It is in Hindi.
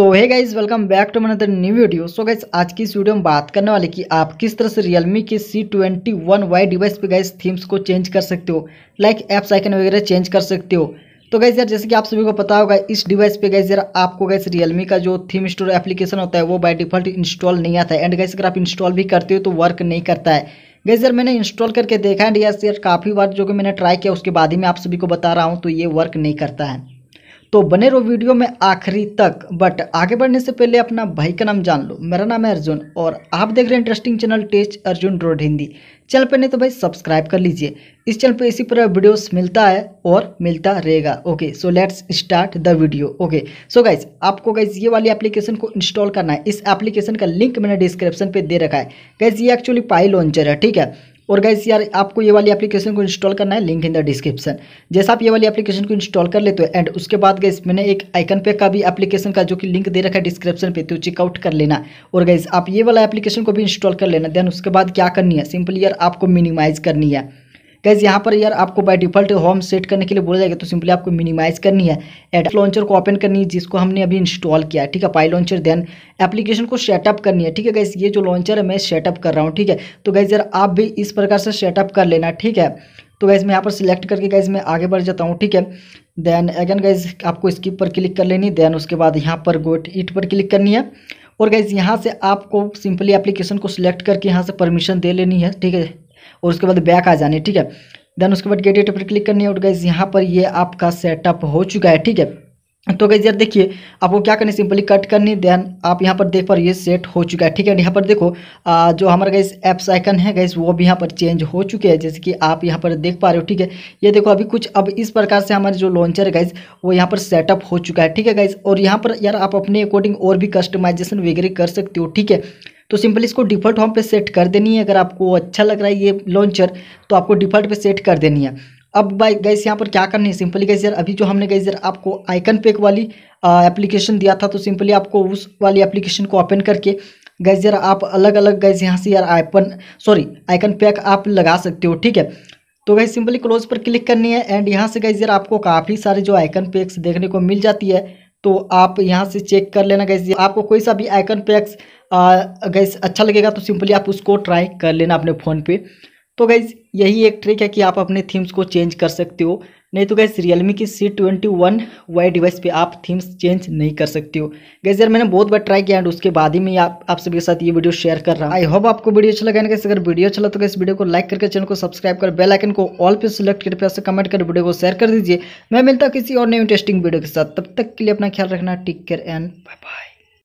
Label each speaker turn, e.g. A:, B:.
A: तो hey guys welcome back to other new video so guys आज की इस वीडियो में बात करने वाले कि आप किस तरह से रियलमी के C twenty one Y device पे गाइज थीम्स को चेंज कर सकते हो लाइक एप्स आइकन वगैरह चेंज कर सकते हो तो गाइज यार जैसे कि आप सभी को पता होगा इस डिवाइस पे गाइज यार आपको गैस रियलमी का जो थीम स्टोर एप्लीकेशन होता है वो बाई डिफॉल्ट इंस्टॉल नहीं आता है एंड गाइज अगर आप इंस्टॉल भी करते हो तो वर्क नहीं करता है गैस यार मैंने इंस्टॉल करके देखा है एंड यार काफ़ी बार जो कि मैंने ट्राई किया उसके बाद ही मैं आप सभी को बता रहा हूँ तो ये वर्क नहीं करता है तो बने रहो वीडियो में आखिरी तक बट आगे बढ़ने से पहले अपना भाई का नाम जान लो मेरा नाम है अर्जुन और आप देख रहे हैं interesting channel test Arjun road Hindi channel पर नहीं तो भाई सब्सक्राइब कर लीजिए इस चैनल पे इसी पूरा वीडियोस मिलता है और मिलता रहेगा okay so let's start the video okay so guys आपको गाइज ये वाली एप्लीकेशन को इंस्टॉल करना है इस एप्लीकेशन का लिंक मैंने डिस्क्रिप्शन पे दे रखा है गाइज ये एक्चुअली पाई लॉन्चर है ठीक है और गाइज यार आपको ये वाली एप्लीकेशन को इंस्टॉल करना है लिंक इन द डिस्क्रिप्शन जैसा आप ये वाली एप्लीकेशन को इंस्टॉल कर लेते हो एंड उसके बाद गाइज मैंने एक आइकन पे का भी एप्लीकेशन का जो कि लिंक दे रखा है डिस्क्रिप्शन पे तो चेकआउट कर लेना और गाइज आप ये वाला एप्लीकेशन को भी इंस्टॉल कर लेना देन उसके बाद क्या करनी है सिंपली यार आपको मिनिमाइज करनी है गैस यहाँ पर यार आपको बाय डिफॉल्ट होम सेट करने के लिए बोला जाएगा तो सिंपली आपको मिनिमाइज करनी है एड लॉन्चर को ओपन करनी है जिसको हमने अभी इंस्टॉल किया है ठीक है पाई लॉन्चर देन एप्लीकेशन को सेटअप करनी है ठीक है गैस ये जो लॉन्चर है मैं सेटअप कर रहा हूँ ठीक है तो गैस यार आप भी इस प्रकार से सेटअप कर लेना ठीक है तो गैस मैं यहाँ पर सिलेक्ट करके गैस मैं आगे बढ़ जाता हूँ ठीक है देन अगेन गैस आपको स्किप पर क्लिक कर लेनी देन उसके बाद यहाँ पर गोट इट पर क्लिक करनी है और गैस यहाँ से आपको सिंपली एप्लीकेशन को सिलेक्ट करके यहाँ से परमिशन दे लेनी है ठीक है और उसके बाद बैक आ जानी ठीक है देन उसके बाद गेट एट पर क्लिक करनी है और गैस यहाँ पर ये आपका सेटअप हो चुका है ठीक है तो गई यार देखिए आपको क्या करनी सिंपली कट करनी देन आप यहाँ पर देख पर ये सेट हो चुका है ठीक है यहाँ पर देखो आ, जो हमारा गैस एप्स आइकन है गैस वो भी यहाँ पर चेंज हो चुके हैं जैसे कि आप यहाँ पर देख पा रहे हो ठीक है ये देखो अभी कुछ अब इस प्रकार से हमारे जो लॉन्चर है गैस वो यहाँ पर सेटअप हो चुका है ठीक है गैस और यहाँ पर यार आप अपने अकॉर्डिंग और भी कस्टमाइजेशन वगैरह कर सकते हो ठीक है तो सिंपली इसको डिफ़ॉल्ट होम पे सेट कर देनी है अगर आपको अच्छा लग रहा है ये लॉन्चर तो आपको डिफ़ॉल्ट पे सेट कर देनी है अब बाई गैस यहाँ पर क्या करनी है सिंपली गैस यार अभी जो हमने गैस यार आपको आइकन पेक वाली एप्लीकेशन दिया था तो सिंपली आपको उस वाली एप्लीकेशन को ओपन करके गैस यार आप अलग अलग गैस यहाँ से यार आइपन सॉरी आइकन पैक आप लगा सकते हो ठीक है तो गैस सिंपली क्लोज पर क्लिक करनी है एंड यहाँ से गैस यार आपको काफ़ी सारे जो आइकन पैक्स देखने को मिल जाती है तो आप यहाँ से चेक कर लेना गैस आपको कोई सा भी आइकन पैक्स गैस अच्छा लगेगा तो सिंपली आप उसको ट्राई कर लेना अपने फ़ोन पे तो गैस यही एक ट्रिक है कि आप अपने थीम्स को चेंज कर सकते हो नहीं तो गैस रियलमी की C twenty one Y device पे आप थीम्स चेंज नहीं कर सकते हो गैस यार मैंने बहुत बार ट्राई किया एंड उसके बाद ही मैं आप आप सभी के साथ ये वीडियो शेयर कर रहा हूँ आई होप आपको वीडियो अच्छा लगा गैस अगर वीडियो अच्छा लगा तो इस वीडियो को लाइक करके चैनल को सब्सक्राइब कर बेल आइकन को ऑल पे सिलेक्ट करके से कमेंट कर वीडियो को शेयर कर दीजिए मैं मिलता हूँ किसी और नई इंटरेस्टिंग वीडियो के साथ तब तक के लिए अपना ख्याल रखना take care and bye bye